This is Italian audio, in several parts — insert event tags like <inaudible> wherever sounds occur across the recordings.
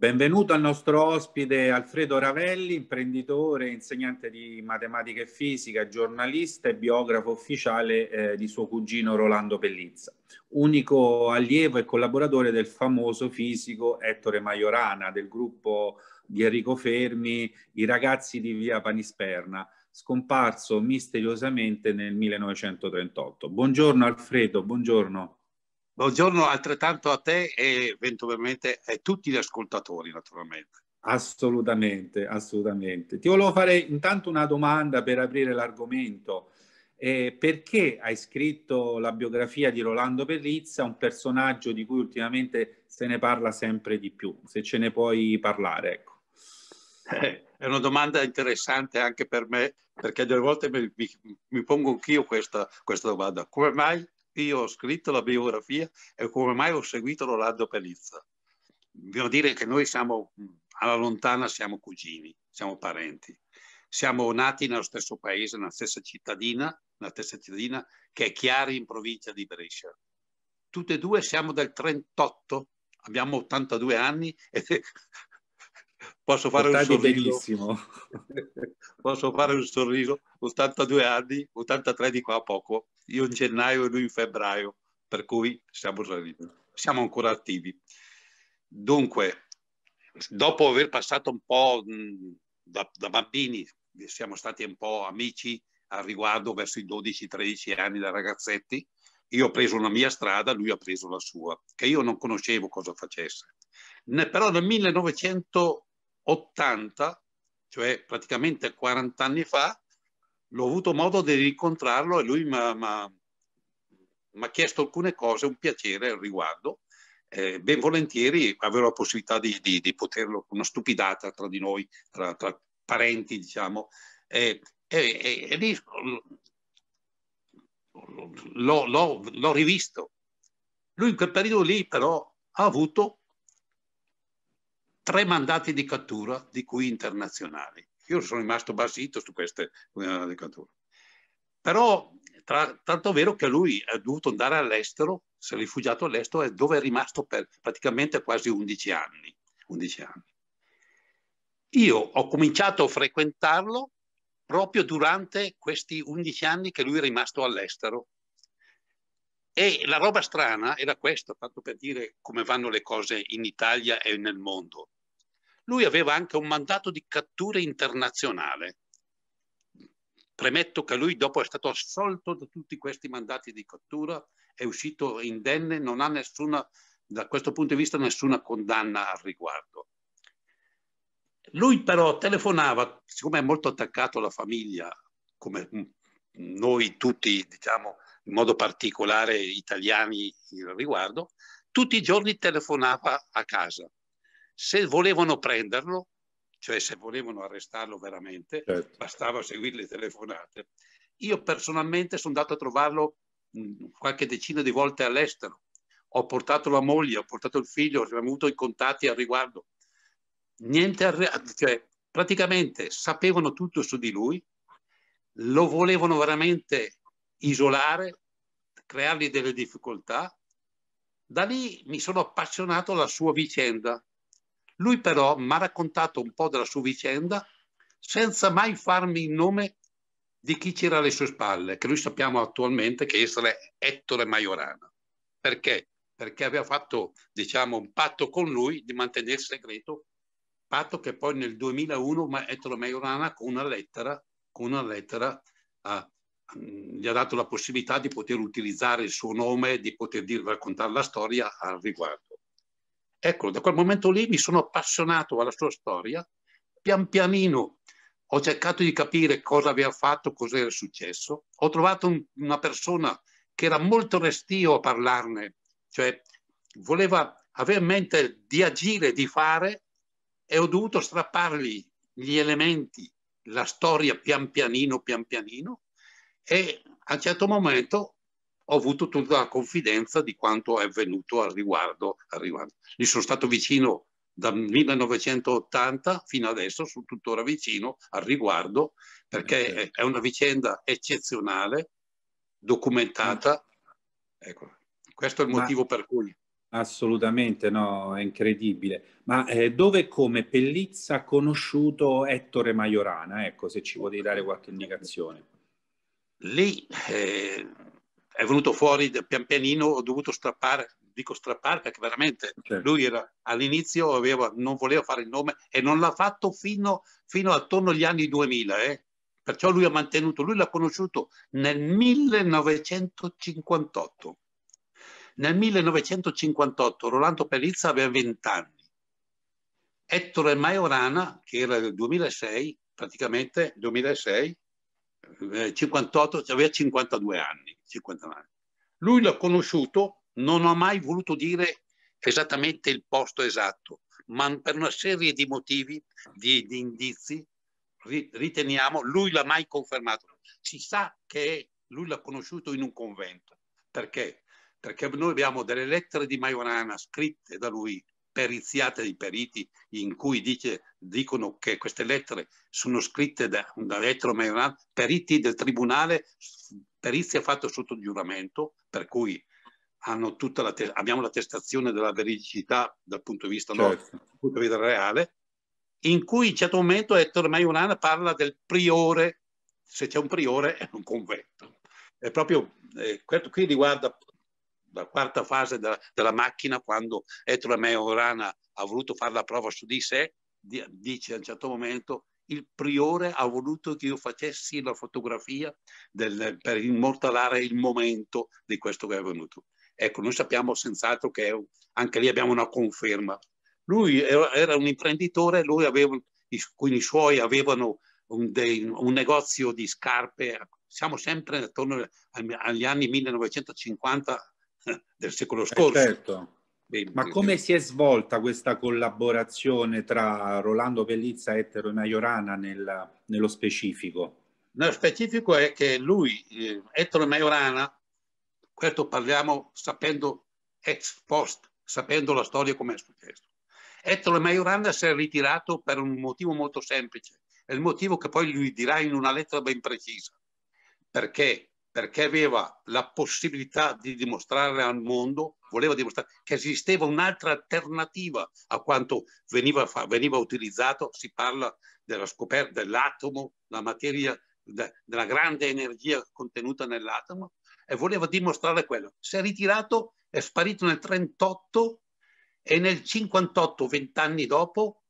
Benvenuto al nostro ospite Alfredo Ravelli, imprenditore, insegnante di matematica e fisica, giornalista e biografo ufficiale eh, di suo cugino Rolando Pellizza, unico allievo e collaboratore del famoso fisico Ettore Majorana del gruppo di Enrico Fermi, i ragazzi di via Panisperna, scomparso misteriosamente nel 1938. Buongiorno Alfredo, buongiorno. Buongiorno altrettanto a te e eventualmente a tutti gli ascoltatori, naturalmente. Assolutamente, assolutamente. Ti volevo fare intanto una domanda per aprire l'argomento. Eh, perché hai scritto la biografia di Rolando Perrizza, un personaggio di cui ultimamente se ne parla sempre di più? Se ce ne puoi parlare, ecco. Eh, è una domanda interessante anche per me, perché delle volte mi, mi, mi pongo anch'io questa, questa domanda. Come mai io ho scritto la biografia e come mai ho seguito Rolando Pelizza. Devo dire che noi siamo, alla lontana siamo cugini, siamo parenti. Siamo nati nello stesso paese, nella stessa cittadina, nella stessa cittadina che è Chiari in provincia di Brescia. Tutte e due siamo del 38, abbiamo 82 anni e <laughs> Posso fare un sorriso? Posso fare un sorriso? 82 anni, 83 di qua a poco, io in gennaio e lui in febbraio, per cui siamo, siamo ancora attivi. Dunque, dopo aver passato un po' da, da bambini, siamo stati un po' amici al riguardo verso i 12-13 anni da ragazzetti, io ho preso la mia strada, lui ha preso la sua, che io non conoscevo cosa facesse. Ne, però nel 1900, 80, cioè praticamente 40 anni fa, l'ho avuto modo di incontrarlo e lui mi ha chiesto alcune cose, un piacere al riguardo. Eh, ben volentieri avevo la possibilità di, di, di, poterlo, una stupidata tra di noi, tra, tra parenti, diciamo. E, e, e lì l'ho rivisto. Lui in quel periodo lì però ha avuto tre mandati di cattura, di cui internazionali. Io sono rimasto basito su queste mandati eh, di cattura. Però, tra, tanto vero che lui ha dovuto andare all'estero, si è rifugiato all'estero, dove è rimasto per praticamente quasi 11 anni. 11 anni. Io ho cominciato a frequentarlo proprio durante questi 11 anni che lui è rimasto all'estero. E la roba strana era questa, tanto per dire come vanno le cose in Italia e nel mondo lui aveva anche un mandato di cattura internazionale. Premetto che lui dopo è stato assolto da tutti questi mandati di cattura, è uscito indenne, non ha nessuna, da questo punto di vista, nessuna condanna al riguardo. Lui però telefonava, siccome è molto attaccato alla famiglia, come noi tutti, diciamo, in modo particolare italiani riguardo, tutti i giorni telefonava a casa se volevano prenderlo, cioè se volevano arrestarlo veramente, certo. bastava seguire le telefonate. Io personalmente sono andato a trovarlo mm, qualche decina di volte all'estero, ho portato la moglie, ho portato il figlio, abbiamo avuto i contatti al riguardo. Niente, cioè, praticamente sapevano tutto su di lui, lo volevano veramente isolare, creargli delle difficoltà. Da lì mi sono appassionato alla sua vicenda lui però mi ha raccontato un po' della sua vicenda senza mai farmi il nome di chi c'era alle sue spalle, che noi sappiamo attualmente che essere Ettore Majorana. Perché? Perché aveva fatto, diciamo, un patto con lui di mantenere segreto, patto che poi nel 2001 Ettore Majorana con una lettera, con una lettera ha, gli ha dato la possibilità di poter utilizzare il suo nome, di poter dire, raccontare la storia al riguardo. Ecco, da quel momento lì mi sono appassionato alla sua storia, pian pianino ho cercato di capire cosa aveva fatto, cosa era successo, ho trovato un, una persona che era molto restio a parlarne, cioè voleva avere in mente di agire, di fare e ho dovuto strappargli gli elementi, la storia pian pianino, pian pianino e a un certo momento ho avuto tutta la confidenza di quanto è avvenuto al riguardo. Al riguardo. Gli sono stato vicino dal 1980 fino adesso, sono tuttora vicino al riguardo, perché eh, okay. Certo. è una vicenda eccezionale, documentata. Eh, certo. Ecco, questo è il motivo Ma, per cui. Assolutamente, no, è incredibile. Ma eh, dove e come Pellizza ha conosciuto Ettore Majorana? Ecco, se ci vuoi dare qualche indicazione. Lì eh, è venuto fuori pian pianino, ho dovuto strappare, dico strappare perché veramente okay. lui era, all'inizio aveva, non voleva fare il nome e non l'ha fatto fino, fino attorno agli anni 2000, eh? perciò lui ha mantenuto, lui l'ha conosciuto nel 1958. Nel 1958 Rolando Perizza aveva 20 anni. Ettore Maiorana, che era del 2006, praticamente 2006, 58, eh, aveva 52 anni. 59. Lui l'ha conosciuto, non ha mai voluto dire esattamente il posto esatto, ma per una serie di motivi, di, di indizi, riteniamo, lui l'ha mai confermato. Si sa che lui l'ha conosciuto in un convento. Perché? Perché noi abbiamo delle lettere di Majorana scritte da lui, periziate dai periti, in cui dice, dicono che queste lettere sono scritte da, da Pietro Majorana, periti del tribunale perizia fatta sotto giuramento, per cui la abbiamo l'attestazione della veridicità dal punto di vista, certo. no, dal certo. punto di vista reale, in cui in un certo momento Ettore Maiorana parla del priore, se c'è un priore è un convento. È proprio, eh, questo qui riguarda la quarta fase della, della macchina, quando Ettore Maiorana ha voluto fare la prova su di sé, dice a un certo momento il priore ha voluto che io facessi la fotografia del, per immortalare il momento di questo che è avvenuto. Ecco, noi sappiamo senz'altro che anche lì abbiamo una conferma. Lui era, un imprenditore, lui aveva, con i suoi avevano un, dei, un negozio di scarpe, siamo sempre attorno agli anni 1950 del secolo eh, scorso. Eh certo. Ma eh, come eh. si è svolta questa collaborazione tra Rolando Pellizza, Ettero e Maiorana nel, nello specifico? Nello specifico è che lui, eh, Ettore Majorana, questo parliamo sapendo ex post, sapendo la storia come è successo. Ettore Majorana si è ritirato per un motivo molto semplice, è il motivo che poi lui dirà in una lettera ben precisa, perché perché aveva la possibilità di dimostrare al mondo, voleva dimostrare che esisteva un'altra alternativa a quanto veniva, veniva utilizzato, si parla della scoperta dell'atomo, la materia, de, della grande energia contenuta nell'atomo, e voleva dimostrare quello. Si è ritirato, è sparito nel 38 e nel 58, vent'anni dopo,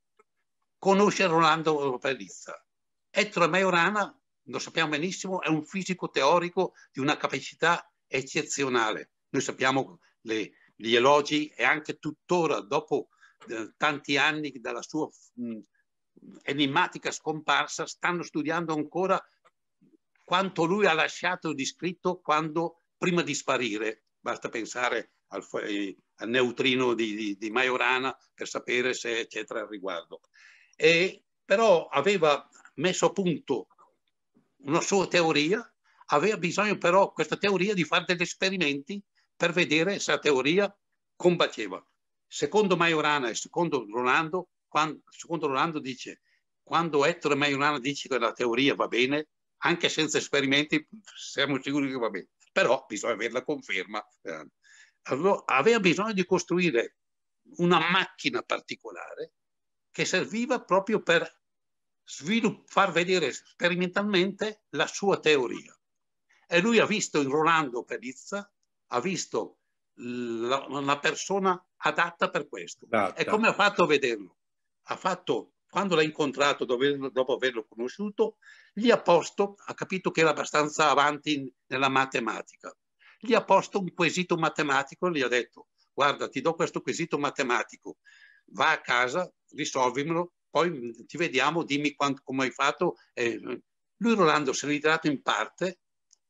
conosce Rolando Perizza. Ettore Majorana lo sappiamo benissimo, è un fisico teorico di una capacità eccezionale. Noi sappiamo le, gli elogi e anche tuttora, dopo eh, tanti anni dalla sua mh, mm, enigmatica scomparsa, stanno studiando ancora quanto lui ha lasciato di scritto quando, prima di sparire. Basta pensare al, al neutrino di, di, di, Majorana per sapere se c'è tra al riguardo. E, però aveva messo a punto una sua teoria, aveva bisogno però questa teoria di fare degli esperimenti per vedere se la teoria combatteva. Secondo Majorana e secondo Rolando, quando, secondo Rolando dice, quando Ettore Majorana dice che la teoria va bene, anche senza esperimenti siamo sicuri che va bene, però bisogna avere la conferma. Eh. Allora, aveva bisogno di costruire una macchina particolare che serviva proprio per far vedere sperimentalmente la sua teoria. E lui ha visto in Rolando Perizza, ha visto la, una persona adatta per questo. Adatta. E come ha fatto a vederlo? Ha fatto, quando l'ha incontrato dopo averlo conosciuto, gli ha posto, ha capito che era abbastanza avanti nella matematica, gli ha posto un quesito matematico e gli ha detto guarda ti do questo quesito matematico, va a casa, risolvimelo poi mm, ti vediamo, dimmi quanto, come hai fatto. Eh, lui Rolando si è ritirato in parte,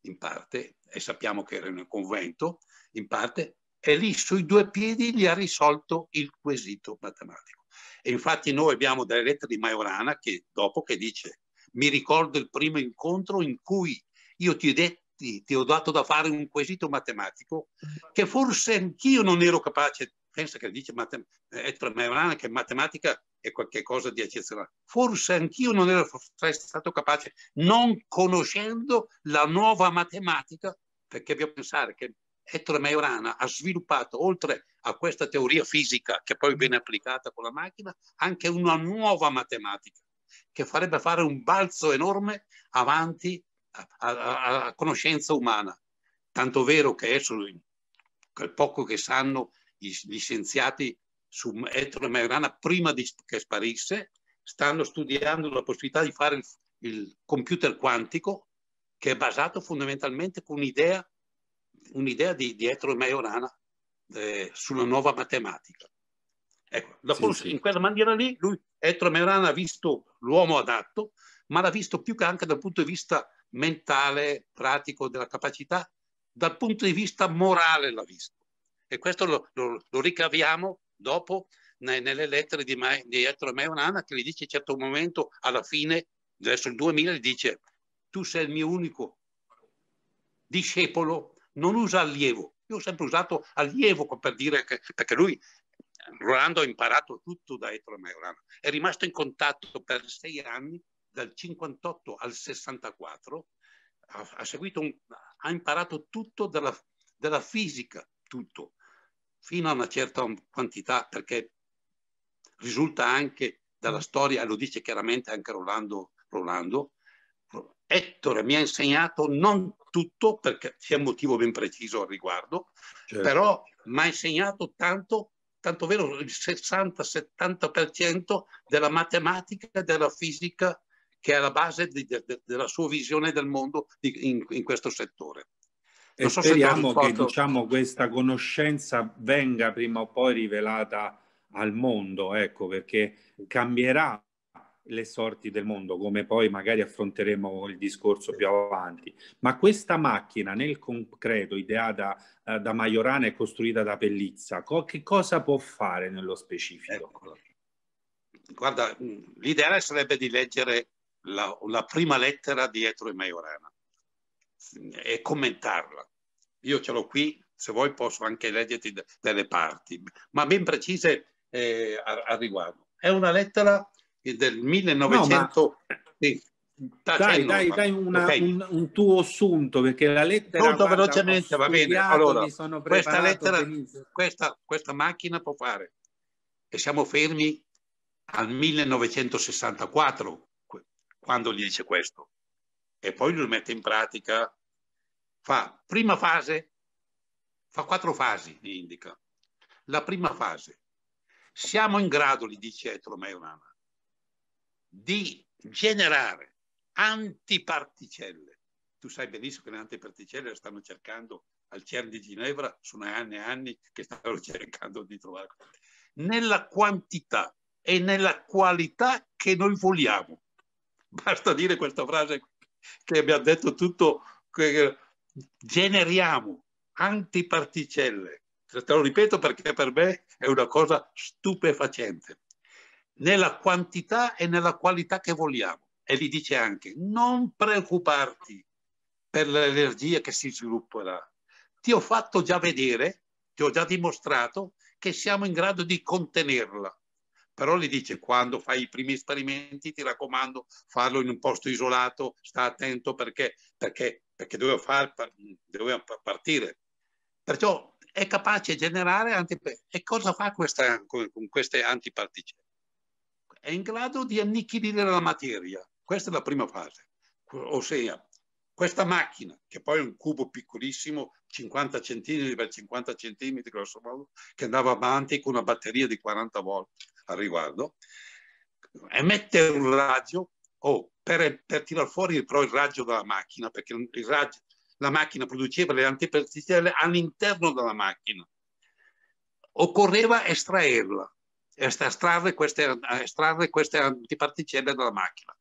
in parte, e sappiamo che era in un convento, in parte, e lì sui due piedi gli ha risolto il quesito matematico. E infatti noi abbiamo delle lettere di Majorana che dopo che dice mi ricordo il primo incontro in cui io ti ho detti, ti ho dato da fare un quesito matematico che forse anch'io non ero capace, pensa che dice è per Majorana che matematica è qualcosa di eccezionale. Forse anch'io non ero stato capace, non conoscendo la nuova matematica, perché dobbiamo pensare che Ettore Majorana ha sviluppato, oltre a questa teoria fisica che poi viene applicata con la macchina, anche una nuova matematica che farebbe fare un balzo enorme avanti alla conoscenza umana. Tanto vero che adesso, quel poco che sanno gli, gli scienziati su Ettore Mairana prima di, che sparisse, stanno studiando la possibilità di fare il, il computer quantico che è basato fondamentalmente con un'idea, un'idea di, di Ettore Majorana eh, sulla nuova matematica. Ecco, sì, sì. in quella maniera lì lui, Ettore Majorana ha visto l'uomo adatto, ma l'ha visto più che anche dal punto di vista mentale, pratico, della capacità, dal punto di vista morale l'ha visto. E questo lo, lo, lo ricaviamo dopo nelle lettere di, Ma, di Ettore Maionana che gli dice a un certo momento, alla fine, verso il 2000, gli dice tu sei il mio unico discepolo, non usa allievo. Io ho sempre usato allievo per dire che, perché lui, Rolando, ha imparato tutto da Ettore Maionana. È rimasto in contatto per sei anni, dal 58 al 64, ha, ha seguito un, ha imparato tutto della, della fisica, tutto, fino a una certa quantità, perché risulta anche dalla mm. storia, lo dice chiaramente anche Rolando, Rolando Ettore mi ha insegnato non tutto, perché c'è un motivo ben preciso al riguardo, certo. però mi ha insegnato tanto, tanto vero il 60-70% della matematica, della fisica, che è la base di, de, della sua visione del mondo di, in, in questo settore e so speriamo che diciamo, questa conoscenza venga prima o poi rivelata al mondo, ecco, perché cambierà le sorti del mondo, come poi magari affronteremo il discorso più avanti. Ma questa macchina nel concreto, ideata eh, da, da Majorana e costruita da Pellizza, co che cosa può fare nello specifico? Ecco. Guarda, l'ideale sarebbe di leggere la, la prima lettera dietro i Majorana e commentarla. Io ce l'ho qui, se vuoi posso anche leggerti delle parti, ma ben precise eh, al riguardo. È una lettera del 1900... No, ma... sì. Dai, dai, dai una, okay. un, un, tuo assunto perché la lettera molto guarda, velocemente va bene. Allora, questa lettera, questa, questa macchina può fare e siamo fermi al 1964 quando gli dice questo e poi lo mette in pratica, fa prima fase, fa quattro fasi, gli indica. La prima fase, siamo in grado, gli dice Tromeo Nana, di generare antiparticelle. Tu sai benissimo che le antiparticelle le stanno cercando al CERN di Ginevra, sono anni e anni che stanno <laughs> cercando di trovare. Nella quantità e nella qualità che noi vogliamo. Basta dire questa frase che abbiamo detto tutto, generiamo antiparticelle. Te lo ripeto perché per me è una cosa stupefacente. Nella quantità e nella qualità che vogliamo. E gli dice anche, non preoccuparti per l'energia che si svilupperà. Ti ho fatto già vedere, ti ho già dimostrato che siamo in grado di contenerla però gli dice quando fai i primi esperimenti ti raccomando farlo in un posto isolato, sta attento perché, perché, perché doveva, far, doveva partire. Perciò è capace di generare antiparticelle. E cosa fa questa, con, con queste antiparticelle? È in grado di annichilire la materia. Questa è la prima fase. Ossia, questa macchina, che poi è un cubo piccolissimo, 50 cm per 50 cm grosso modo, che andava avanti con una batteria di 40 volt, al riguardo, emettere un raggio oh, per, per tirar fuori però il raggio dalla macchina, perché il raggio, la macchina produceva le antiparticelle all'interno della macchina. Occorreva estraerla, estrarre queste, estrarre queste antiparticelle dalla macchina.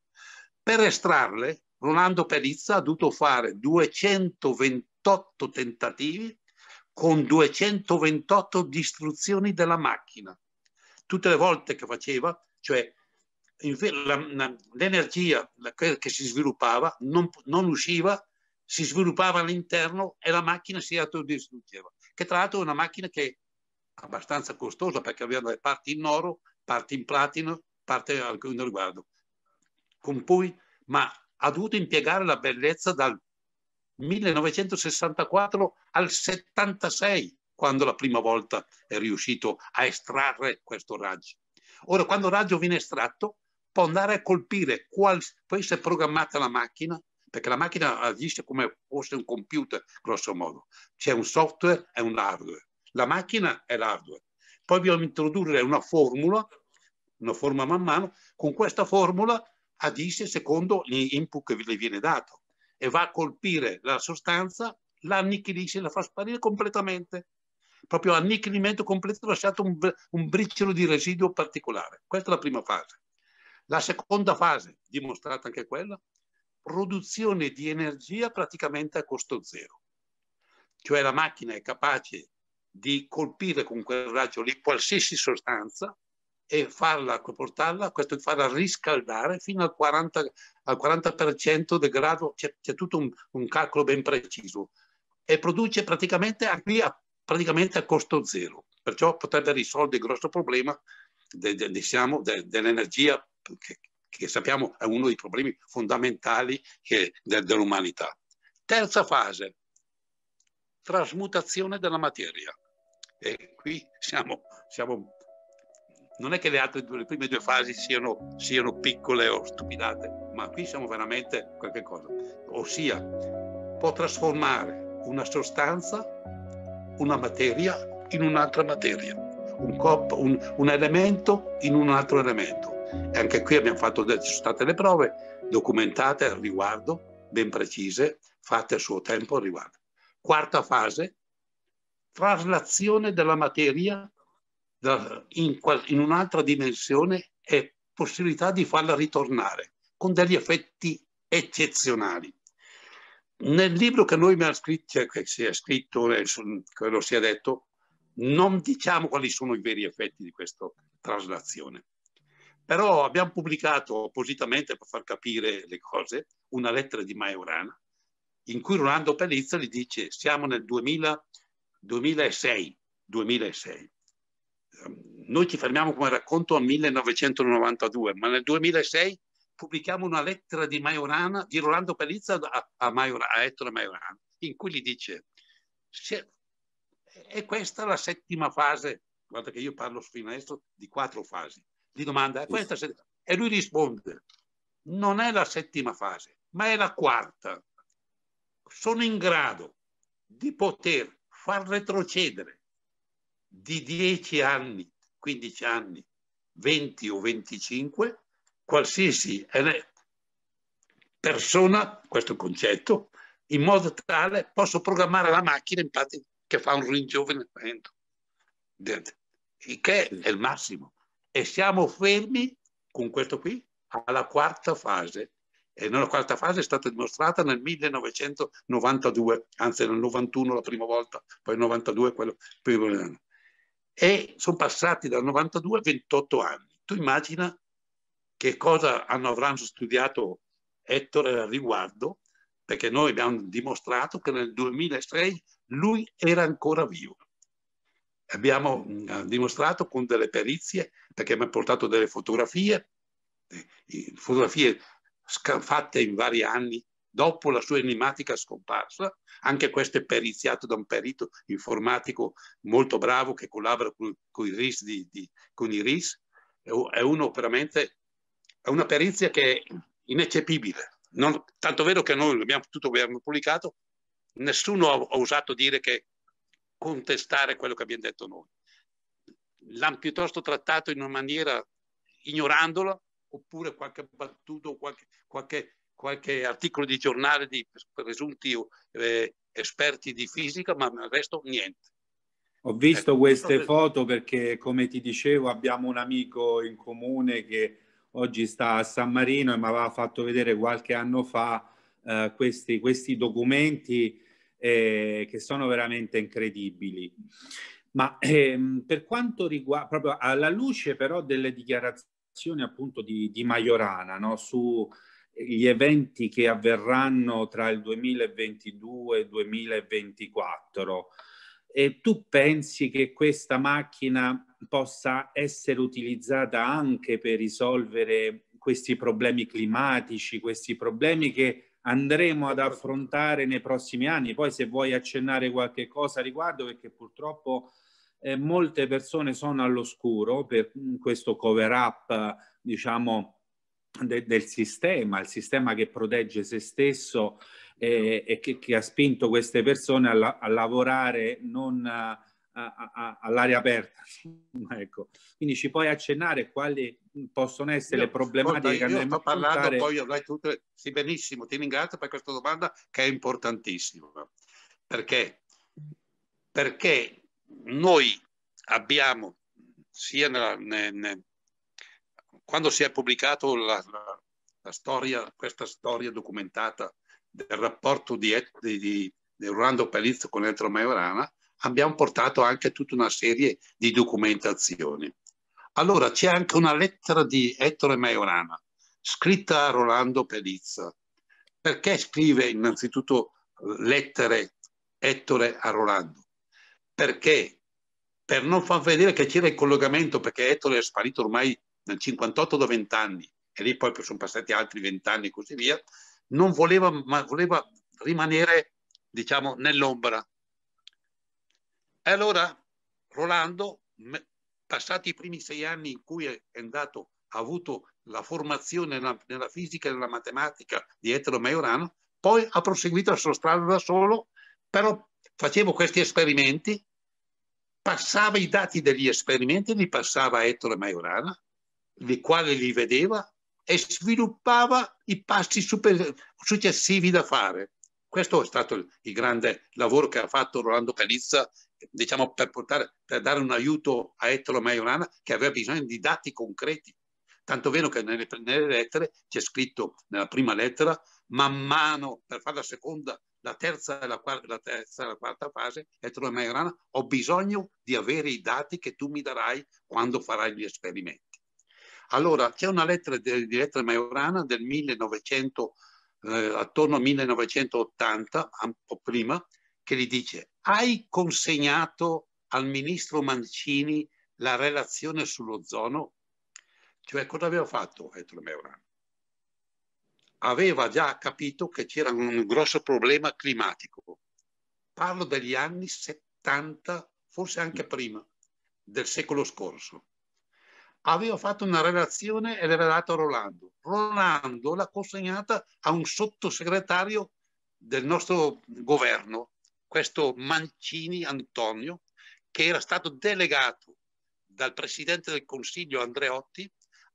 Per estrarle, Rolando Perizza ha dovuto fare 228 tentativi con 228 distruzioni della macchina tutte le volte che faceva, cioè l'energia che si sviluppava non, non usciva, si sviluppava all'interno e la macchina si autodistruggeva, che tra l'altro è una macchina che è abbastanza costosa perché aveva le parti in oro, parti in platino, parte alcune riguardo, con cui, ma ha dovuto impiegare la bellezza dal 1964 al 76 quando la prima volta è riuscito a estrarre questo raggio. Ora, quando il raggio viene estratto, può andare a colpire, qual... poi se è programmata la macchina, perché la macchina agisce come fosse un computer, grosso modo. C'è un software e un hardware. La macchina è l'hardware. Poi dobbiamo introdurre una formula, una forma man mano, con questa formula agisce secondo l'input che le viene dato e va a colpire la sostanza, la annichilisce, la fa sparire completamente proprio annichilimento completo, lasciato un, un briciolo di residuo particolare. Questa è la prima fase. La seconda fase, dimostrata anche quella, produzione di energia praticamente a costo zero. Cioè la macchina è capace di colpire con quel raggio lì qualsiasi sostanza e farla, portarla, questo farla riscaldare fino al 40%, al 40 del grado, c'è, tutto un, un, calcolo ben preciso. E produce praticamente qui a, praticamente a costo zero, perciò potrebbe risolvere il grosso problema de, de, diciamo, de, dell'energia che, che, sappiamo è uno dei problemi fondamentali dell'umanità. Terza fase, trasmutazione della materia. E qui siamo, siamo non è che le altre due, le prime due fasi siano, siano piccole o stupidate, ma qui siamo veramente qualche cosa. Ossia, può trasformare una sostanza una materia in un'altra materia, un, corpo, un, un elemento in un altro elemento. E anche qui abbiamo fatto, ci sono state le prove documentate al riguardo, ben precise, fatte a suo tempo al riguardo. Quarta fase, traslazione della materia in, in un'altra dimensione e possibilità di farla ritornare con degli effetti eccezionali nel libro che noi abbiamo scritto, cioè, che si è scritto, quello eh, si è detto, non diciamo quali sono i veri effetti di questa traslazione. Però abbiamo pubblicato appositamente per far capire le cose una lettera di Maiorana in cui Rolando Pellizza gli dice siamo nel 2000, 2006, 2006. Noi ci fermiamo come racconto a 1992, ma nel 2006 pubblichiamo una lettera di Majorana, di Rolando Pellizza a, a, Maiorana, a Ettore Maiorana, in cui gli dice se, è questa la settima fase, guarda che io parlo su Finestro di quattro fasi, gli domanda è questa settima? e lui risponde non è la settima fase, ma è la quarta. Sono in grado di poter far retrocedere di 10 anni, 15 anni, 20 o 25 qualsiasi persona questo concetto in modo tale posso programmare la macchina infatti che fa un ringiovanimento che è il massimo e siamo fermi con questo qui alla quarta fase e la quarta fase è stata dimostrata nel 1992 anzi nel 91 la prima volta poi nel 92 quello più primo e sono passati dal 92 a 28 anni tu immagina che cosa hanno, avranno studiato Ettore al riguardo, perché noi abbiamo dimostrato che nel 2006 lui era ancora vivo. Abbiamo mm, dimostrato con delle perizie, perché mi ha portato delle fotografie, eh, fotografie fatte in vari anni dopo la sua enigmatica scomparsa, anche questo è periziato da un perito informatico molto bravo che collabora con, con i RIS, di, di, con i RIS. è uno veramente è una perizia che è ineccepibile. Non, tanto vero che noi l'abbiamo tutto abbiamo pubblicato, nessuno ha, ha osato dire che contestare quello che abbiamo detto noi. L'hanno piuttosto trattato in una maniera ignorandola oppure qualche battuto, qualche, qualche, qualche articolo di giornale di presunti eh, esperti di fisica, ma il resto niente. Ho visto ecco, queste foto perché, come ti dicevo, abbiamo un amico in comune che oggi sta a San Marino e mi aveva fatto vedere qualche anno fa eh, questi, questi, documenti eh, che sono veramente incredibili. Ma ehm, per quanto riguarda, proprio alla luce però delle dichiarazioni appunto di, di Majorana no? sugli eh, eventi che avverranno tra il 2022 e il 2024, e tu pensi che questa macchina possa essere utilizzata anche per risolvere questi problemi climatici, questi problemi che andremo ad affrontare nei prossimi anni. Poi se vuoi accennare qualche cosa a riguardo, perché purtroppo eh, molte persone sono all'oscuro per mm, questo cover up, diciamo, de del sistema, il sistema che protegge se stesso e, e che, che, ha spinto queste persone a, la, a lavorare non all'aria aperta. <laughs> ecco. Quindi ci puoi accennare quali possono essere io, le problematiche guarda, che andremo a parlando poi avrai tutte... Sì, benissimo, ti ringrazio per questa domanda che è importantissima. Perché? Perché noi abbiamo, sia nella, ne, ne, quando si è pubblicato la, la, la storia, questa storia documentata del rapporto di, di, di, di Orlando Palizzo con Ettore Majorana, abbiamo portato anche tutta una serie di documentazioni. Allora c'è anche una lettera di Ettore Majorana, scritta a Rolando Pelizza. Perché scrive innanzitutto eh, lettere Ettore a Rolando? Perché? Per non far vedere che c'era il collegamento, perché Ettore è sparito ormai nel 58 da 20 anni, e lì poi sono passati altri 20 anni e così via, non voleva, ma voleva rimanere, diciamo, nell'ombra. E allora Rolando, passati i primi sei anni in cui è andato, ha avuto la formazione nella, nella fisica e nella matematica di Ettore Maiorano, poi ha proseguito la sua strada da solo, però facevo questi esperimenti, passava i dati degli esperimenti, li passava a Ettore Maiorana, i quali li vedeva e sviluppava i passi super, successivi da fare. Questo è stato il, il, grande lavoro che ha fatto Rolando Calizza, diciamo, per, portare, per dare un aiuto a Ettore Maiorana che aveva bisogno di dati concreti. Tanto vero che nelle, nelle lettere c'è scritto nella prima lettera, man mano per fare la seconda, la terza e la, la, terza, la quarta fase, Ettore Maiorana, ho bisogno di avere i dati che tu mi darai quando farai gli esperimenti. Allora, c'è una lettera di, di Lettere Maiorana del 1900, eh, attorno al 1980, un po' prima, che gli dice hai consegnato al ministro Mancini la relazione sull'ozono? Cioè cosa aveva fatto Ettore Maiorana? Aveva già capito che c'era un grosso problema climatico. Parlo degli anni 70, forse anche prima, del secolo scorso aveva fatto una relazione e l'aveva data a Rolando. Rolando l'ha consegnata a un sottosegretario del nostro governo, questo Mancini Antonio, che era stato delegato dal Presidente del Consiglio Andreotti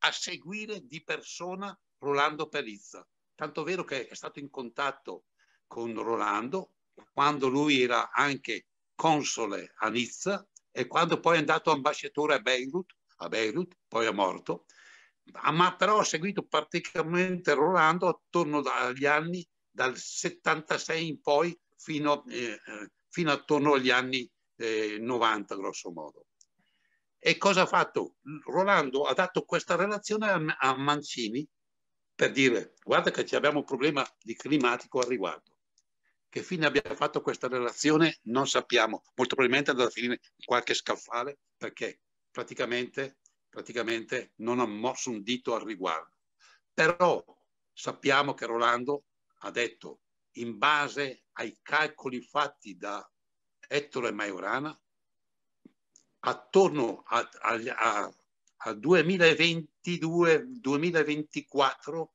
a seguire di persona Rolando Perizza. Tanto vero che è stato in contatto con Rolando quando lui era anche console a Nizza e quando poi è andato ambasciatore a Beirut a Beirut, poi è morto, ma però ha seguito praticamente Rolando attorno agli anni dal 76 in poi fino, eh, fino attorno agli anni eh, 90 grosso modo. E cosa ha fatto? Rolando ha dato questa relazione a, a Mancini per dire guarda che abbiamo un problema di climatico al riguardo. Che fine abbia fatto questa relazione non sappiamo, molto probabilmente andrà a finire qualche scaffale perché praticamente, praticamente non ha mosso un dito al riguardo. Però sappiamo che Rolando ha detto, in base ai calcoli fatti da Ettore Maiorana, attorno a, a, a 2022-2024,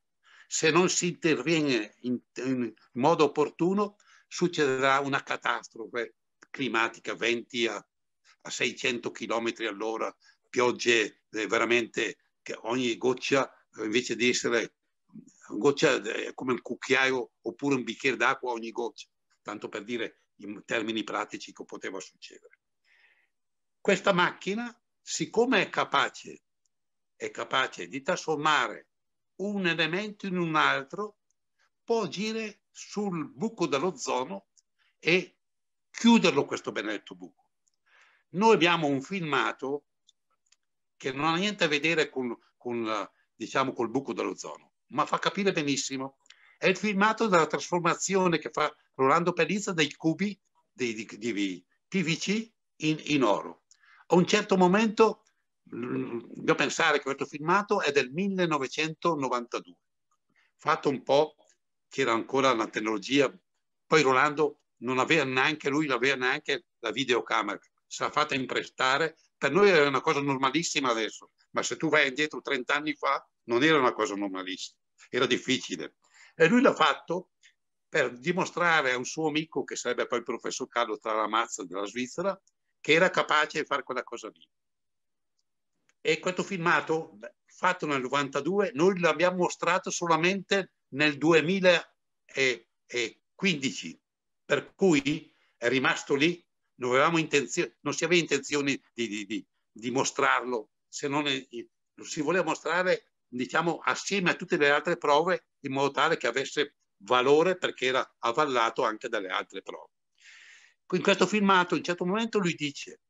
se non si interviene in, in, modo opportuno, succederà una catastrofe climatica, venti a a 600 km all'ora, piogge eh, veramente che ogni goccia eh, invece di essere una goccia eh, come un cucchiaio oppure un bicchiere d'acqua ogni goccia, tanto per dire in termini pratici che poteva succedere. Questa macchina, siccome è capace, è capace di trasformare un elemento in un altro, può agire sul buco dell'ozono e chiuderlo questo benedetto buco. Noi abbiamo un filmato che non ha niente a vedere con, con eh, diciamo, col buco dell'ozono, ma fa capire benissimo. È il filmato della trasformazione che fa Rolando Pellizza dei cubi di, di, di PVC in, in, oro. A un certo momento, mm, devo pensare che questo filmato è del 1992, fatto un po' che era ancora la tecnologia, poi Rolando non aveva neanche lui, non aveva neanche la videocamera se l'ha fatta imprestare, per noi era una cosa normalissima adesso, ma se tu vai indietro 30 anni fa non era una cosa normalissima, era difficile. E lui l'ha fatto per dimostrare a un suo amico, che sarebbe poi il professor Carlo Tralamazza della Svizzera, che era capace di fare quella cosa lì. E questo filmato, fatto nel 92, noi l'abbiamo mostrato solamente nel 2015, per cui è rimasto lì non, non si aveva intenzione di, di, di, di mostrarlo, se non lo si voleva mostrare diciamo, assieme a tutte le altre prove in modo tale che avesse valore perché era avallato anche dalle altre prove. In questo filmato, in un certo momento, lui dice,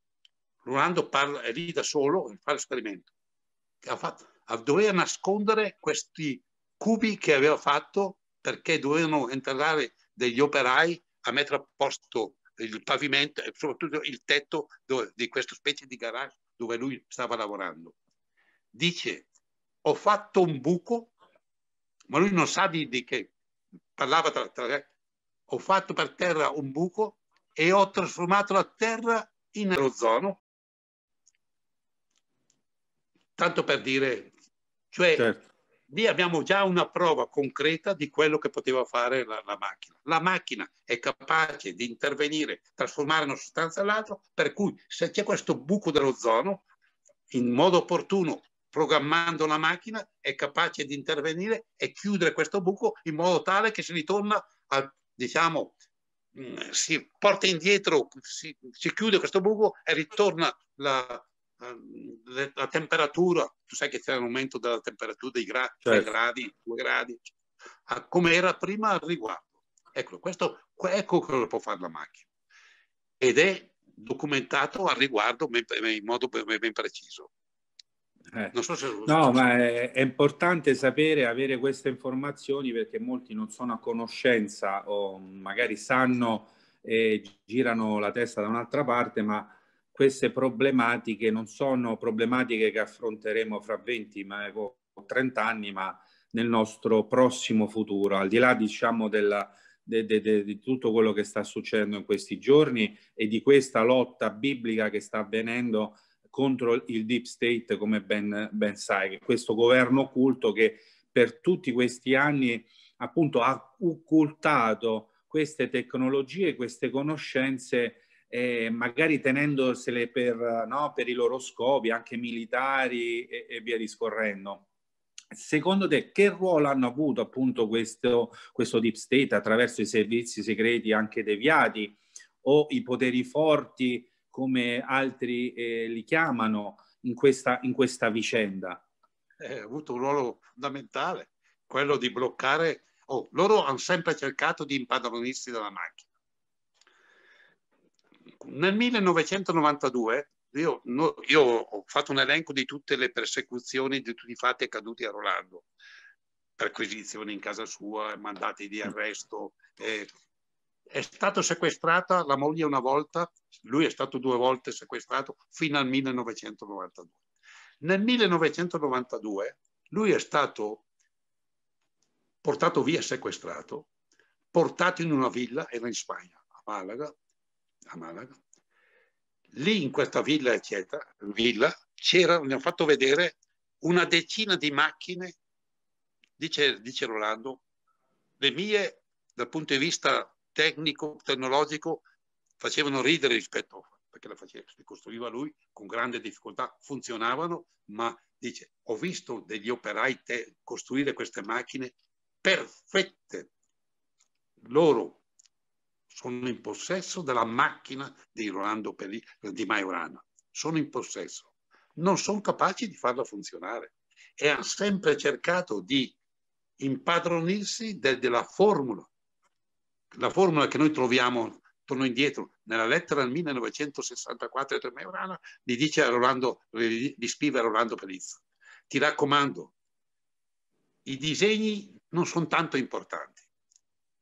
Rolando parla, è lì da solo, fa l'esperimento, doveva nascondere questi cubi che aveva fatto perché dovevano entrare degli operai a mettere a posto il pavimento e soprattutto il tetto dove, di questa specie di garage dove lui stava lavorando. Dice, ho fatto un buco, ma lui non sa di, di che, parlava tra, tra, eh. ho fatto per terra un buco e ho trasformato la terra in ozono. Tanto per dire, cioè certo lì abbiamo già una prova concreta di quello che poteva fare la, la macchina. La macchina è capace di intervenire, trasformare una sostanza all'altra, per cui se c'è questo buco dell'ozono, in modo opportuno, programmando la macchina, è capace di intervenire e chiudere questo buco in modo tale che si ritorna al, diciamo, mm, si porta indietro, si, si chiude questo buco e ritorna la, Ehm, la temperatura, tu sai che c'è un aumento della temperatura dei certo. gradi, certo. 3 gradi, 2 gradi, a come era prima al riguardo. Ecco, questo, ecco quello che può fare la macchina. Ed è documentato al riguardo in modo ben preciso. Eh. So no, ma è, è, importante sapere, avere queste informazioni perché molti non sono a conoscenza o magari sanno e girano la testa da un'altra parte, ma queste problematiche non sono problematiche che affronteremo fra 20 ma, o 30 anni, ma nel nostro prossimo futuro, al di là diciamo della, de, de, de, di tutto quello che sta succedendo in questi giorni e di questa lotta biblica che sta avvenendo contro il deep state, come ben, ben sai, questo governo occulto che per tutti questi anni appunto ha occultato queste tecnologie, queste conoscenze eh, magari tenendosele per, no, per, i loro scopi, anche militari e, e via discorrendo. Secondo te che ruolo hanno avuto appunto questo, questo deep state attraverso i servizi segreti anche deviati o i poteri forti come altri eh, li chiamano in questa, in questa vicenda? Eh, ha avuto un ruolo fondamentale, quello di bloccare, oh, loro hanno sempre cercato di impadronirsi dalla macchina nel 1992 io, no, io, ho fatto un elenco di tutte le persecuzioni, di tutti i fatti accaduti a Rolando, perquisizioni in casa sua, mandati di arresto. Eh, è stata sequestrata la moglie una volta, lui è stato due volte sequestrato fino al 1992. Nel 1992 lui è stato portato via sequestrato, portato in una villa, era in Spagna, a Malaga, a Malaga. Lì in questa villa, eccetera, villa, c'era, mi hanno fatto vedere una decina di macchine, dice, dice Rolando, le mie dal punto di vista tecnico, tecnologico, facevano ridere rispetto a perché la faceva, le costruiva lui con grande difficoltà, funzionavano, ma dice, ho visto degli operai te, costruire queste macchine perfette, loro sono in possesso della macchina di, Rolando Peri, eh, di Maiorana, sono in possesso, non sono capaci di farla funzionare e ha sempre cercato di impadronirsi de, della formula, la formula che noi troviamo, torno indietro, nella lettera del 1964 di Maiorana, gli dice a Rolando, gli scrive a Rolando Perizza, ti raccomando, i disegni non sono tanto importanti,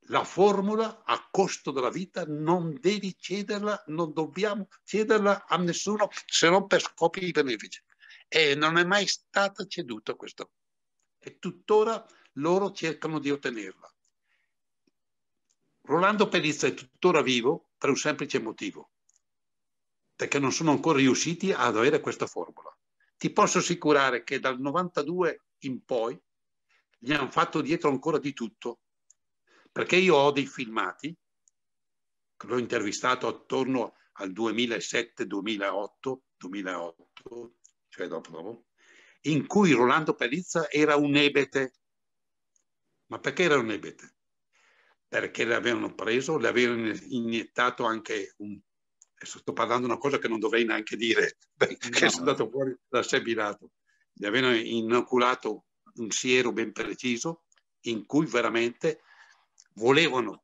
la formula a costo della vita non devi cederla, non dobbiamo cederla a nessuno se non per scopi benefici. E non è mai stata ceduta questa. E tuttora loro cercano di ottenerla. Rolando Pelizza è tuttora vivo per un semplice motivo, perché non sono ancora riusciti ad avere questa formula. Ti posso assicurare che dal 92 in poi gli hanno fatto dietro ancora di tutto perché io ho dei filmati, l'ho intervistato attorno al 2007, 2008, 2008, cioè dopo, in cui Rolando Pellizza era un ebete. Ma perché era un ebete? Perché l'avevano preso, le avevano iniettato anche un... sto parlando di una cosa che non dovrei neanche dire, <laughs> perché no. sono andato fuori da seminato. Gli avevano inoculato un siero ben preciso in cui veramente volevano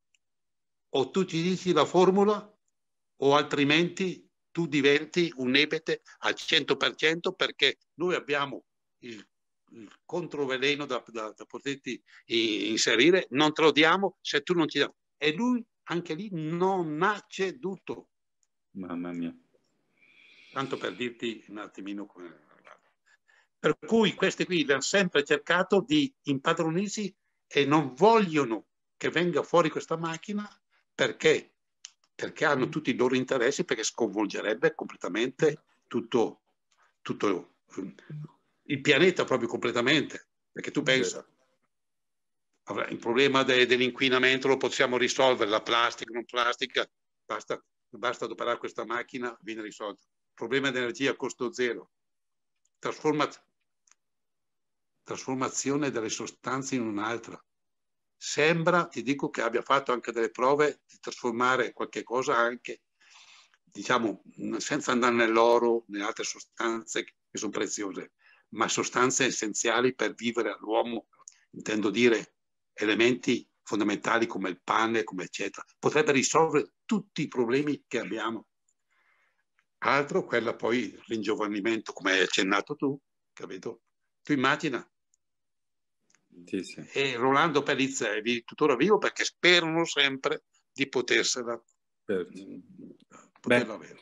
o tu ci dici la formula o altrimenti tu diventi un ebete al 100% perché noi abbiamo il, il controveleno da, da, da, poterti inserire, non te lo diamo se tu non ci dai. E lui anche lì non ha ceduto. Mamma mia. Tanto per dirti un attimino Per cui questi qui hanno sempre cercato di impadronirsi e non vogliono che venga fuori questa macchina perché? Perché hanno mm. tutti i loro interessi, perché sconvolgerebbe completamente tutto, tutto mm, il pianeta proprio completamente. Perché tu pensa, il problema de, dell'inquinamento lo possiamo risolvere, la plastica, non plastica, basta, basta adoperare questa macchina, viene risolto. Il problema dell'energia a costo zero, Trasforma, trasformazione delle sostanze in un'altra sembra, ti dico, che abbia fatto anche delle prove di trasformare qualche cosa anche, diciamo, senza andare nell'oro, nelle altre sostanze che sono preziose, ma sostanze essenziali per vivere all'uomo, intendo dire elementi fondamentali come il pane, come eccetera, potrebbe risolvere tutti i problemi che abbiamo. Altro, quella poi l'ingiovanimento, come hai accennato tu, capito? Tu immagina sì, sì. e Rolando Pelizza è tuttora vivo perché sperano sempre di potersela, per... Mm, poterla Beh. avere.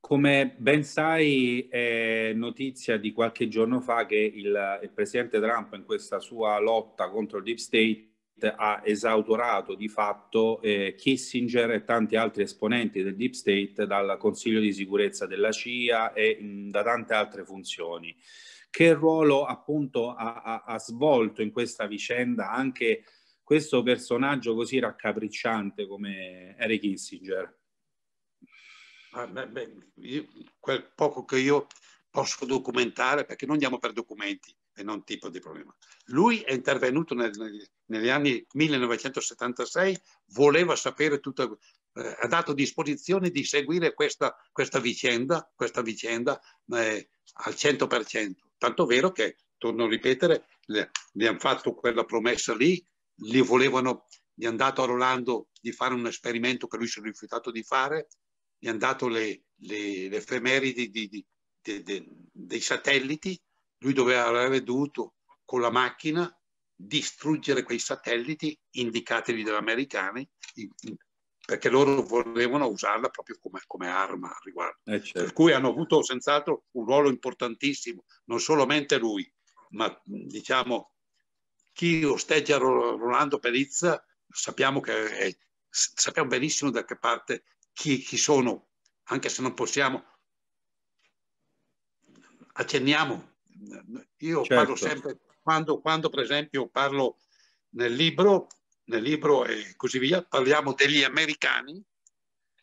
Come ben sai, è notizia di qualche giorno fa che il, il, presidente Trump in questa sua lotta contro il deep state ha esautorato di fatto eh, Kissinger e tanti altri esponenti del deep state dal Consiglio di sicurezza della CIA e mh, mm, da tante altre funzioni che ruolo appunto ha, ha, ha svolto in questa vicenda anche questo personaggio così raccapricciante come Eric Kissinger? Ah, quel poco che io posso documentare, perché non andiamo per documenti, e non tipo di problema. Lui è intervenuto nel, negli anni 1976, voleva sapere tutto, eh, ha dato disposizione di seguire questa, questa vicenda, questa vicenda eh, al 100%. Tanto vero che, torno a ripetere, gli hanno fatto quella promessa lì, gli volevano, gli hanno dato a Rolando di fare un esperimento che lui si è rifiutato di fare, gli hanno dato le, le, le efemeridi di, di, di, dei satelliti, lui doveva avrebbe dovuto con la macchina distruggere quei satelliti indicatevi dagli americani perché loro volevano usarla proprio come, come arma al riguardo. Eh certo. Per cui hanno avuto senz'altro un ruolo importantissimo, non solamente lui, ma diciamo chi osteggia Rolando Perizza sappiamo, che è, sappiamo benissimo da che parte chi, chi sono, anche se non possiamo accenniamo io certo. parlo sempre, quando, quando, per esempio parlo nel libro, nel libro e così via, parliamo degli americani,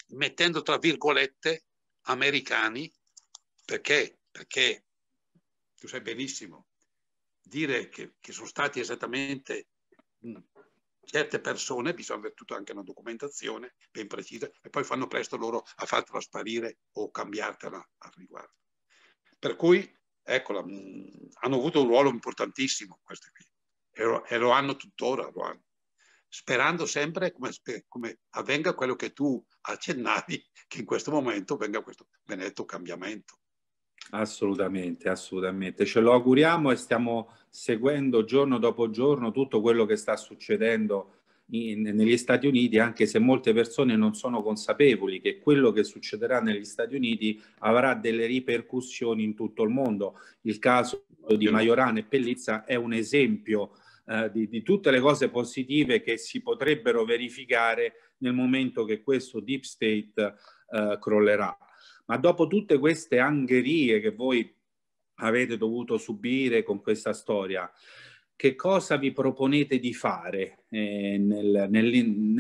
mettendo tra virgolette americani, perché? Perché tu sai benissimo, dire che, che sono stati esattamente certe persone, bisogna avere tutta anche una documentazione ben precisa, e poi fanno presto loro a fartela sparire o cambiartela al riguardo. Per cui eccola, mm, hanno avuto un ruolo importantissimo queste qui e lo, e lo hanno tuttora, lo hanno. sperando sempre come, come, avvenga quello che tu accennavi, <laughs> che in questo momento venga questo benedetto cambiamento. Assolutamente, assolutamente, ce lo auguriamo e stiamo seguendo giorno dopo giorno tutto quello che sta succedendo in, negli Stati Uniti, anche se molte persone non sono consapevoli che quello che succederà negli Stati Uniti avrà delle ripercussioni in tutto il mondo. Il caso di Majorana e Pellizza è un esempio eh, di, di tutte le cose positive che si potrebbero verificare nel momento che questo deep state eh, crollerà. Ma dopo tutte queste angherie che voi avete dovuto subire con questa storia, che cosa vi proponete di fare eh, nel, nel,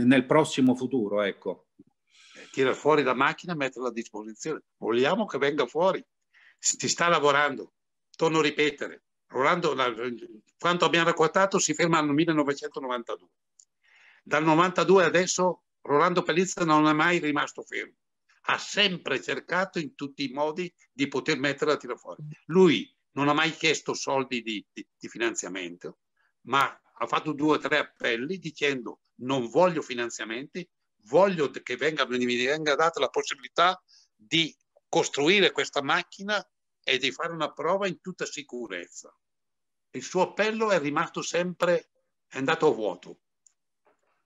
nel, prossimo futuro? Ecco. Tira fuori la macchina e metterla a disposizione. Vogliamo che venga fuori. Si sta lavorando. Torno a ripetere. Rolando, la, quanto abbiamo raccontato si ferma al 1992. Dal 92 adesso Rolando Pellizza non è mai rimasto fermo. Ha sempre cercato in tutti i modi di poter metterla a tira fuori. Lui non ha mai chiesto soldi di, di, di finanziamento, ma ha fatto due o tre appelli dicendo non voglio finanziamenti, voglio che venga, mi venga data la possibilità di costruire questa macchina e di fare una prova in tutta sicurezza. Il suo appello è rimasto sempre, è andato a vuoto.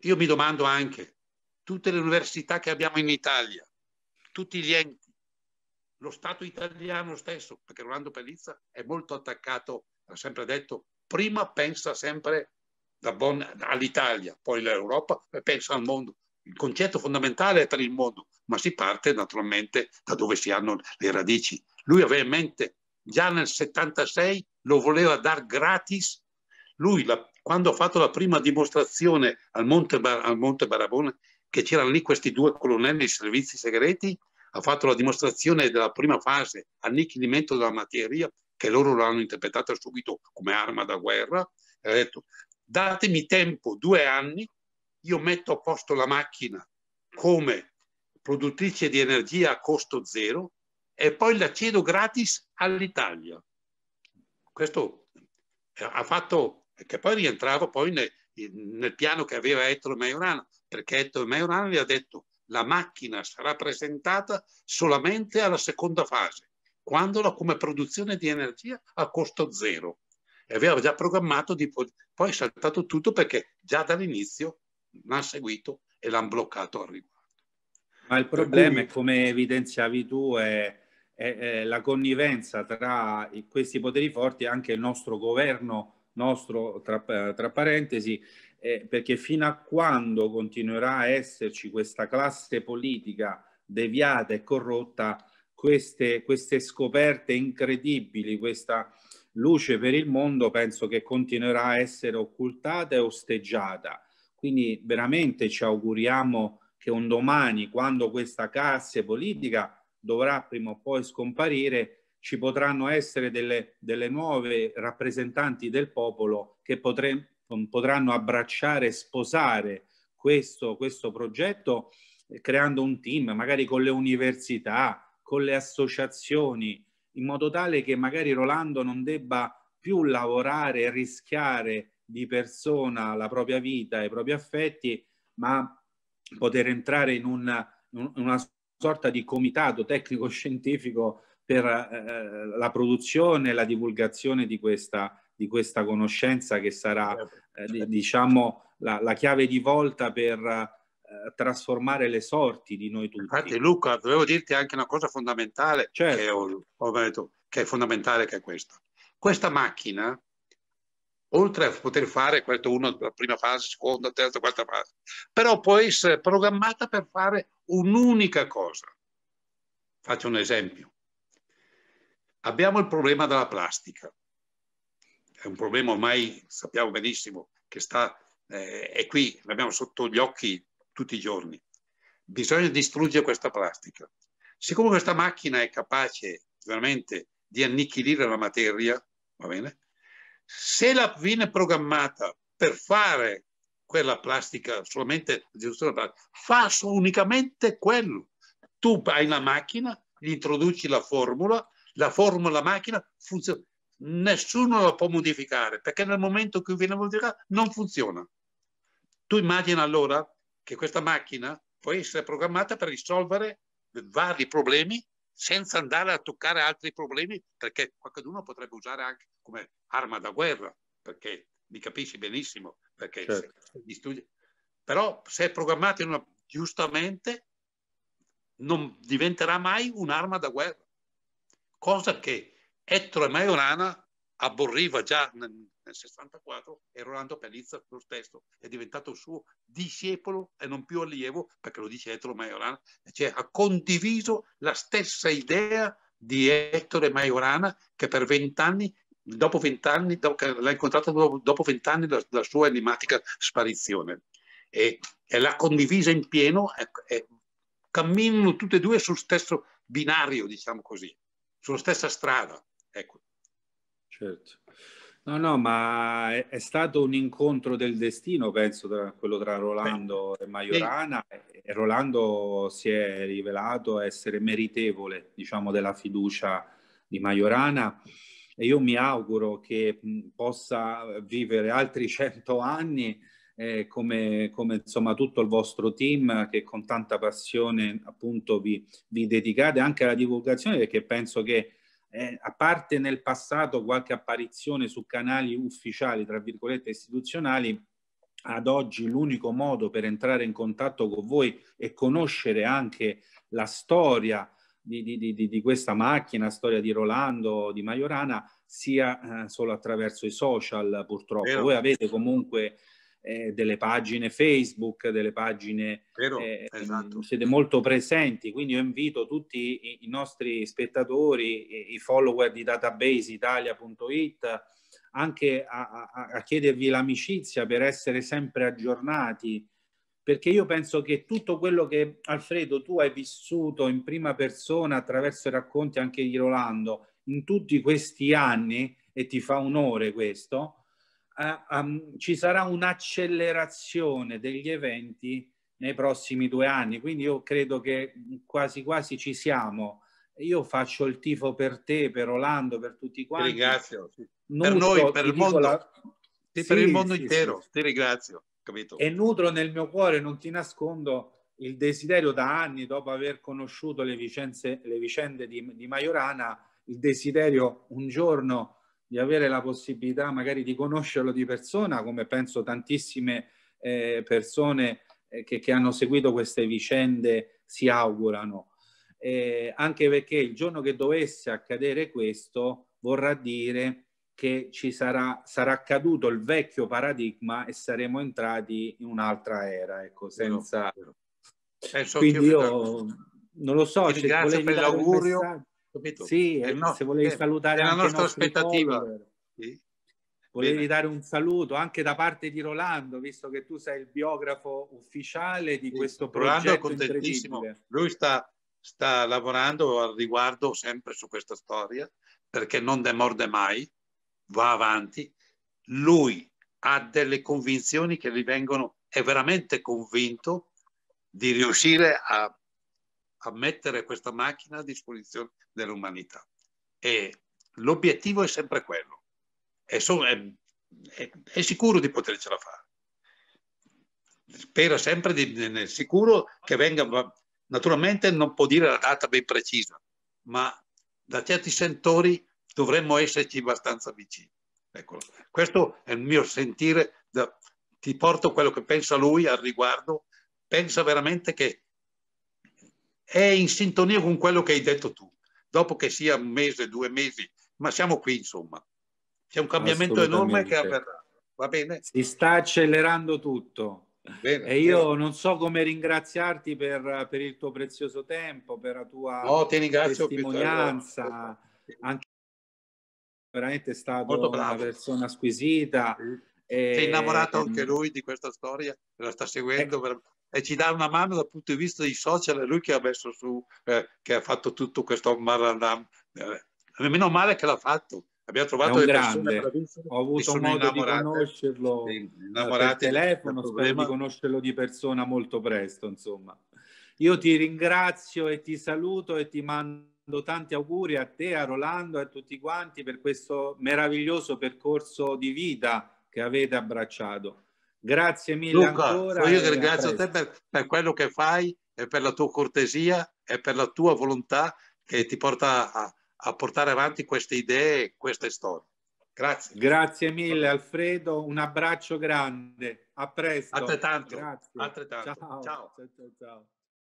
Io mi domando anche, tutte le università che abbiamo in Italia, tutti gli enti, lo Stato italiano stesso, perché Rolando Pellizza è molto attaccato, ha sempre detto, prima pensa sempre bon all'Italia, poi all'Europa e pensa al mondo. Il concetto fondamentale è per il mondo, ma si parte naturalmente da dove si hanno le radici. Lui aveva in mente, già nel 76 lo voleva dar gratis, lui la, quando ha fatto la prima dimostrazione al Monte, al Monte Barabona, che c'erano lì questi due colonnelli di servizi segreti, ha fatto la dimostrazione della prima fase, annichilimento della materia, che loro l'hanno interpretata subito come arma da guerra, e ha detto datemi tempo, due anni, io metto a posto la macchina come produttrice di energia a costo zero e poi la cedo gratis all'Italia. Questo ha fatto, che poi rientrava poi nel, nel piano che aveva Ettore Maiorana, perché Ettore Maiorana gli ha detto la macchina sarà presentata solamente alla seconda fase, quandola come produzione di energia a costo zero. E aveva già programmato di po- poi saltato tutto perché già dall'inizio l'hanno seguito e l'hanno bloccato al riguardo. Ma il problema, cui... come evidenziavi tu, è, è, è, la connivenza tra questi poteri forti e anche il nostro governo, nostro tra, tra parentesi, eh, perché fino a quando continuerà a esserci questa classe politica deviata e corrotta, queste, queste scoperte incredibili, questa luce per il mondo, penso che continuerà a essere occultata e osteggiata. Quindi veramente ci auguriamo che un domani, quando questa classe politica dovrà prima o poi scomparire, ci potranno essere delle, delle nuove rappresentanti del popolo che potre, potranno abbracciare e sposare questo, questo progetto eh, creando un team, magari con le università, con le associazioni, in modo tale che magari Rolando non debba più lavorare e rischiare di persona la propria vita e i propri affetti, ma poter entrare in una, in una sorta di comitato tecnico-scientifico per eh, eh, la produzione e la divulgazione di questa, di questa conoscenza che sarà certo eh, diciamo, la, la, chiave di volta per eh, trasformare le sorti di noi tutti. Infatti Luca, dovevo dirti anche una cosa fondamentale, certo. che, ho, ho detto, che è fondamentale, che è questa. Questa macchina, oltre a poter fare questo uno, la prima fase, seconda, terza, quarta fase, però può essere programmata per fare un'unica cosa. Faccio un esempio. Abbiamo il problema della plastica è un problema ormai, sappiamo benissimo, che sta, eh, è qui, l'abbiamo sotto gli occhi tutti i giorni. Bisogna distruggere questa plastica. Siccome questa macchina è capace veramente di annichilire la materia, va bene? Se la viene programmata per fare quella plastica, solamente la plastica, fa unicamente quello. Tu hai la macchina, gli introduci la formula, la formula la macchina funziona nessuno lo può modificare, perché nel momento in cui viene modificata non funziona. Tu immagina allora che questa macchina può essere programmata per risolvere vari problemi senza andare a toccare altri problemi, perché qualcuno potrebbe usare anche come arma da guerra, perché mi capisci benissimo, perché certo. se, studi... però se è programmato una... giustamente non diventerà mai un'arma da guerra, cosa che Ettore Maiorana aborriva già nel, nel 64 e Rolando Pellizza lo stesso è diventato suo discepolo e non più allievo, perché lo dice Ettore Maiorana, cioè ha condiviso la stessa idea di Ettore Maiorana che per vent'anni, dopo vent'anni, l'ha incontrata dopo vent'anni la, la, sua enigmatica sparizione e, e l'ha condivisa in pieno e, e camminano tutte e due sul stesso binario, diciamo così, sulla stessa strada Ecco. Certo. No, no, ma è, è, stato un incontro del destino, penso, tra, quello tra Rolando Beh. e Majorana. E Rolando si è rivelato essere meritevole, diciamo, della fiducia di Majorana. E io mi auguro che possa vivere altri cento anni eh, come, come, insomma tutto il vostro team che con tanta passione appunto vi, vi dedicate anche alla divulgazione perché penso che eh, a parte nel passato qualche apparizione su canali ufficiali, tra virgolette, istituzionali, ad oggi l'unico modo per entrare in contatto con voi e conoscere anche la storia di, di, di, di questa macchina, storia di Rolando, di Majorana, sia eh, solo attraverso i social purtroppo. Vero. Voi avete comunque eh, delle pagine Facebook, delle pagine... Però, eh, esatto. Mm, siete molto presenti, quindi io invito tutti i, i nostri spettatori, i, i follower di databaseitalia.it anche a, a, a chiedervi l'amicizia per essere sempre aggiornati, perché io penso che tutto quello che Alfredo tu hai vissuto in prima persona attraverso i racconti anche di Rolando in tutti questi anni, e ti fa onore questo, um, ci sarà un'accelerazione degli eventi nei prossimi due anni, quindi io credo che quasi quasi ci siamo. Io faccio il tifo per te, per Orlando, per tutti quanti. Ti ringrazio. Nutro, per noi, per il mondo, la... sì, per il mondo sì, intero, sì. ti ringrazio. Capito. E nutro nel mio cuore, non ti nascondo, il desiderio da anni, dopo aver conosciuto le, vicenze, le vicende di, di Majorana, il desiderio un giorno di avere la possibilità magari di conoscerlo di persona, come penso tantissime eh, persone eh, che, che, hanno seguito queste vicende si augurano. Eh, anche perché il giorno che dovesse accadere questo vorrà dire che ci sarà, sarà caduto il vecchio paradigma e saremo entrati in un'altra era, ecco, senza... Penso Quindi io, io non lo so, grazie per l'augurio. Capito? Sì, eh, no, se volevi eh, salutare la nostra aspettativa. Follower, sì. Volevi Bene. dare un saluto anche da parte di Rolando, visto che tu sei il biografo ufficiale di sì, questo Rolando progetto. Rolando è contentissimo. Lui sta, sta lavorando al riguardo sempre su questa storia perché non demorde mai, va avanti. Lui ha delle convinzioni che gli vengono, è veramente convinto di riuscire a a mettere questa macchina a disposizione dell'umanità. E l'obiettivo è sempre quello. È, so, è, è, è, sicuro di potercela fare. Spera sempre di, essere sicuro che venga, naturalmente non può dire la data ben precisa, ma da certi sentori dovremmo esserci abbastanza vicini. Eccolo. Questo è il mio sentire, da, ti porto quello che pensa lui al riguardo, pensa veramente che è in sintonia con quello che hai detto tu, dopo che sia un mese, due mesi, ma siamo qui insomma. C'è un cambiamento enorme che certo. avverrà, va bene? Si sta accelerando tutto. Bene, e io bene. non so come ringraziarti per, per, il tuo prezioso tempo, per la tua no, testimonianza. Anche veramente è stato una persona squisita. Sì. E... Sei innamorato anche ehm, lui di questa storia? La sta seguendo? Ecco. Per e ci dà una mano dal punto di vista dei social, è lui che ha messo su, eh, che ha fatto tutto questo maradam. Eh, meno male che l'ha fatto. Abbiamo trovato delle grande. persone Ho avuto modo innamorate. di conoscerlo eh, per telefono, spero di conoscerlo di persona molto presto, insomma. Io ti ringrazio e ti saluto e ti mando tanti auguri a te, a Rolando e a tutti quanti per questo meraviglioso percorso di vita che avete abbracciato. Grazie mille Luca, ancora. Io ti ringrazio te per, per, quello che fai e per la tua cortesia e per la tua volontà che ti porta a, a portare avanti queste idee e queste storie. Grazie. Grazie mille Alfredo, un abbraccio grande. A presto. Altrettanto. Grazie. Altrettanto. ciao. ciao, ciao. ciao.